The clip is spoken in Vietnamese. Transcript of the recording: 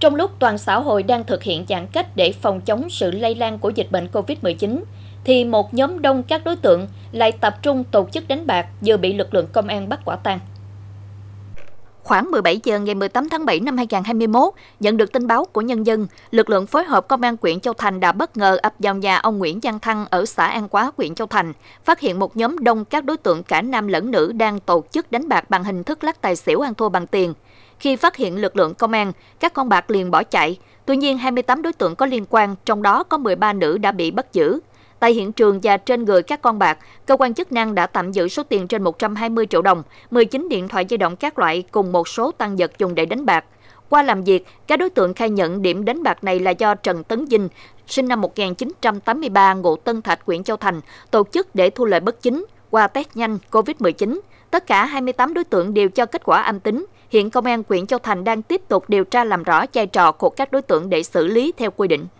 Trong lúc toàn xã hội đang thực hiện giãn cách để phòng chống sự lây lan của dịch bệnh COVID-19, thì một nhóm đông các đối tượng lại tập trung tổ chức đánh bạc vừa bị lực lượng công an bắt quả tang. Khoảng 17 giờ ngày 18 tháng 7 năm 2021, nhận được tin báo của nhân dân, lực lượng phối hợp công an huyện Châu Thành đã bất ngờ ập vào nhà ông Nguyễn Giang Thăng ở xã An Quá, huyện Châu Thành, phát hiện một nhóm đông các đối tượng cả nam lẫn nữ đang tổ chức đánh bạc bằng hình thức lắc tài xỉu ăn thua bằng tiền. Khi phát hiện lực lượng công an, các con bạc liền bỏ chạy. Tuy nhiên, 28 đối tượng có liên quan, trong đó có 13 nữ đã bị bắt giữ. Tại hiện trường và trên người các con bạc, cơ quan chức năng đã tạm giữ số tiền trên 120 triệu đồng, 19 điện thoại di động các loại cùng một số tăng vật dùng để đánh bạc. Qua làm việc, các đối tượng khai nhận điểm đánh bạc này là do Trần Tấn Dinh, sinh năm 1983, ngụ Tân Thạch, huyện Châu Thành, tổ chức để thu lợi bất chính qua test nhanh COVID-19. Tất cả 28 đối tượng đều cho kết quả âm tính. Hiện Công an huyện Châu Thành đang tiếp tục điều tra làm rõ vai trò của các đối tượng để xử lý theo quy định.